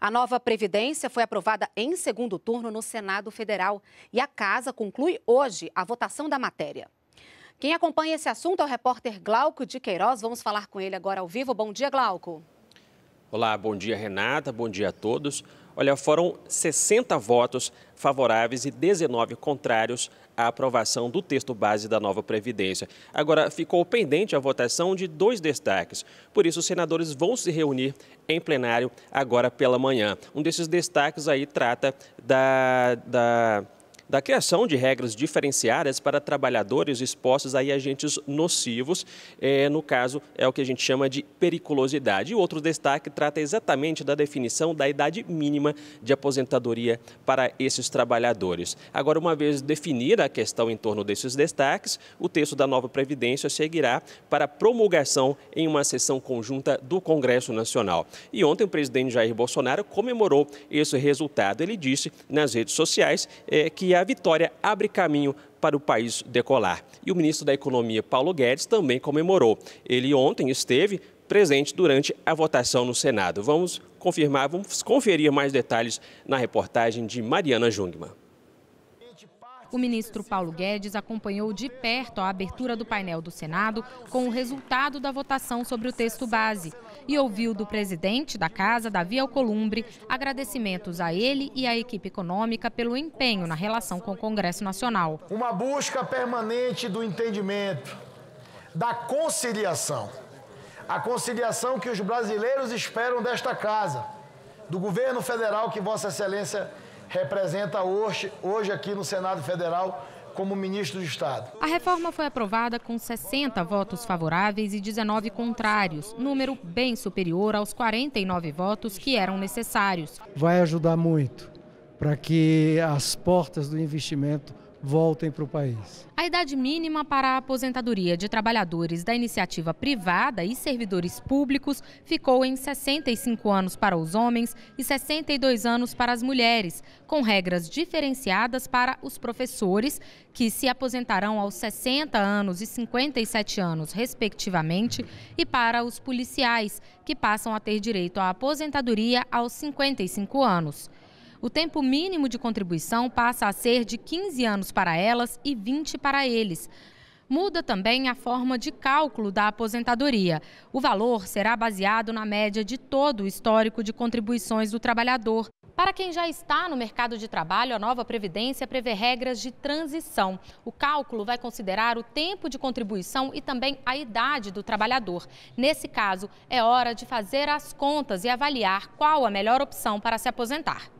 A nova Previdência foi aprovada em segundo turno no Senado Federal e a Casa conclui hoje a votação da matéria. Quem acompanha esse assunto é o repórter Glauco de Queiroz. Vamos falar com ele agora ao vivo. Bom dia, Glauco. Olá, bom dia, Renata. Bom dia a todos. Olha, foram 60 votos favoráveis e 19 contrários à aprovação do texto base da nova Previdência. Agora, ficou pendente a votação de dois destaques. Por isso, os senadores vão se reunir em plenário agora pela manhã. Um desses destaques aí trata da. da da criação de regras diferenciadas para trabalhadores expostos a agentes nocivos, é, no caso é o que a gente chama de periculosidade. E outro destaque trata exatamente da definição da idade mínima de aposentadoria para esses trabalhadores. Agora, uma vez definida a questão em torno desses destaques, o texto da nova Previdência seguirá para promulgação em uma sessão conjunta do Congresso Nacional. E ontem o presidente Jair Bolsonaro comemorou esse resultado. Ele disse nas redes sociais é, que a a vitória abre caminho para o país decolar. E o ministro da Economia, Paulo Guedes, também comemorou. Ele ontem esteve presente durante a votação no Senado. Vamos confirmar, vamos conferir mais detalhes na reportagem de Mariana Jungmann. O ministro Paulo Guedes acompanhou de perto a abertura do painel do Senado com o resultado da votação sobre o texto base e ouviu do presidente da casa, Davi Alcolumbre, agradecimentos a ele e à equipe econômica pelo empenho na relação com o Congresso Nacional. Uma busca permanente do entendimento, da conciliação. A conciliação que os brasileiros esperam desta casa, do governo federal que Vossa Excelência representa hoje, hoje aqui no Senado Federal como ministro de Estado. A reforma foi aprovada com 60 votos favoráveis e 19 contrários, número bem superior aos 49 votos que eram necessários. Vai ajudar muito para que as portas do investimento voltem para o país. A idade mínima para a aposentadoria de trabalhadores da iniciativa privada e servidores públicos ficou em 65 anos para os homens e 62 anos para as mulheres, com regras diferenciadas para os professores, que se aposentarão aos 60 anos e 57 anos, respectivamente, e para os policiais, que passam a ter direito à aposentadoria aos 55 anos. O tempo mínimo de contribuição passa a ser de 15 anos para elas e 20 para eles. Muda também a forma de cálculo da aposentadoria. O valor será baseado na média de todo o histórico de contribuições do trabalhador. Para quem já está no mercado de trabalho, a nova Previdência prevê regras de transição. O cálculo vai considerar o tempo de contribuição e também a idade do trabalhador. Nesse caso, é hora de fazer as contas e avaliar qual a melhor opção para se aposentar.